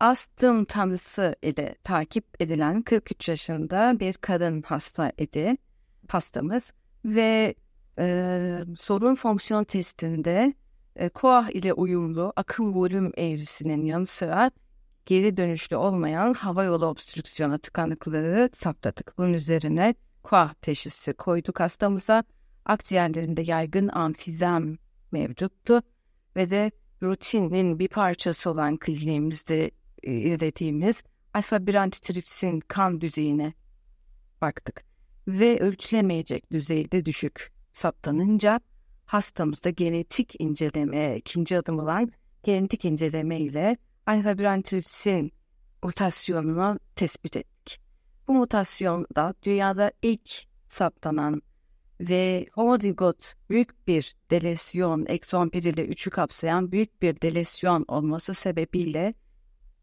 astım tanısı ile takip edilen 43 yaşında bir kadın hasta idi hastamız ve e, solunum fonksiyon testinde e, koah ile uyumlu akım volüm eğrisinin yanı sıra geri dönüşlü olmayan hava yolu obstrüksiyona tıkanıklığı saptadık. Bunun üzerine koah teşhisi koyduk hastamıza. Akciğerlerinde yaygın amfizem mevcuttu ve de rutinin bir parçası olan kliniğimizde e, izlediğimiz alfa brantitripsin kan düzeyine baktık. Ve ölçülemeyecek düzeyde düşük saptanınca hastamızda genetik inceleme, ikinci adım olan genetik inceleme ile alfa brantitripsin mutasyonunu tespit ettik. Bu mutasyonda dünyada ilk saptanan ve homozigot büyük bir delesyon, exon 1 ile 3'ü kapsayan büyük bir delesyon olması sebebiyle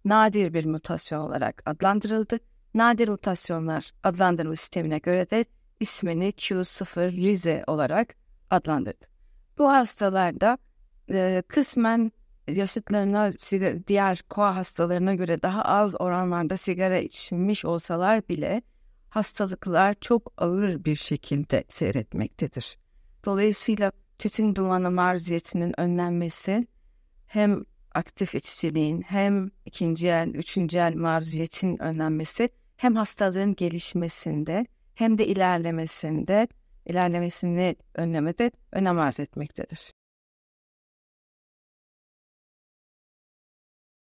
nadir bir mutasyon olarak adlandırıldı. Nadir mutasyonlar adlandırma sistemine göre de ismini Q0 Rize olarak adlandırdı. Bu hastalarda e, kısmen yaşıtlarına diğer koa hastalarına göre daha az oranlarda sigara içmiş olsalar bile hastalıklar çok ağır bir şekilde seyretmektedir. Dolayısıyla tütün dumanı maruziyetinin önlenmesi hem aktif işçiliğin hem ikinci el, üçüncü el marziyetin önlenmesi hem hastalığın gelişmesinde hem de ilerlemesinde, ilerlemesini önlemede önem arz etmektedir.